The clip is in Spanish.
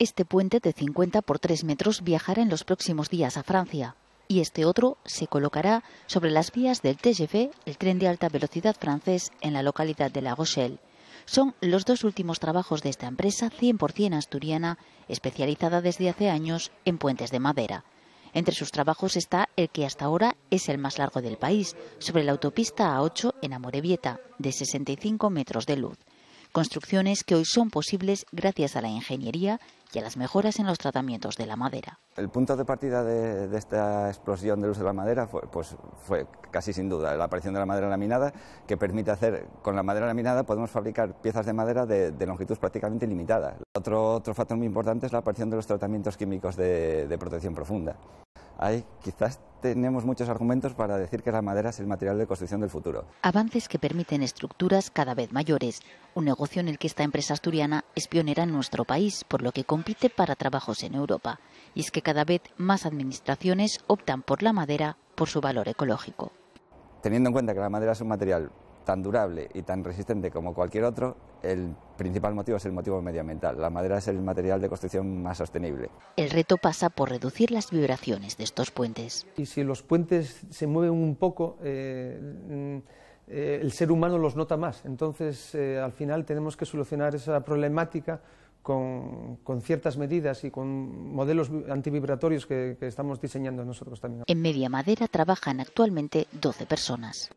Este puente de 50 por 3 metros viajará en los próximos días a Francia y este otro se colocará sobre las vías del TGV, el tren de alta velocidad francés, en la localidad de La Rochelle. Son los dos últimos trabajos de esta empresa 100% asturiana, especializada desde hace años en puentes de madera. Entre sus trabajos está el que hasta ahora es el más largo del país, sobre la autopista A8 en Amorebieta, de 65 metros de luz construcciones que hoy son posibles gracias a la ingeniería y a las mejoras en los tratamientos de la madera. El punto de partida de, esta explosión del uso de la madera fue, pues, fue casi sin duda la aparición de la madera laminada, que permite hacer, con la madera laminada podemos fabricar piezas de madera de, longitud prácticamente ilimitada. Otro, otro factor muy importante es la aparición de los tratamientos químicos de, de protección profunda. Hay quizás tenemos muchos argumentos para decir que la madera es el material de construcción del futuro. Avances que permiten estructuras cada vez mayores, un negocio en el que esta empresa asturiana es pionera en nuestro país, por lo que compite para trabajos en Europa. Y es que cada vez más administraciones optan por la madera por su valor ecológico. Teniendo en cuenta que la madera es un material tan durable y tan resistente como cualquier otro, el principal motivo es el motivo medioambiental. La madera es el material de construcción más sostenible. El reto pasa por reducir las vibraciones de estos puentes. Y si los puentes se mueven un poco, eh, eh, el ser humano los nota más. Entonces, eh, al final tenemos que solucionar esa problemática con, ciertas medidas y con modelos antivibratorios que, que estamos diseñando nosotros también. En Media Madera trabajan actualmente 12 personas.